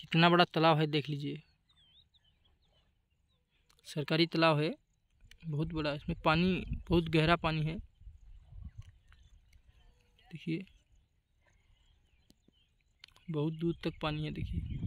कितना बड़ा तालाब है देख लीजिए सरकारी तालाब है बहुत बड़ा इसमें पानी बहुत गहरा पानी है देखिए बहुत दूर तक पानी है देखिए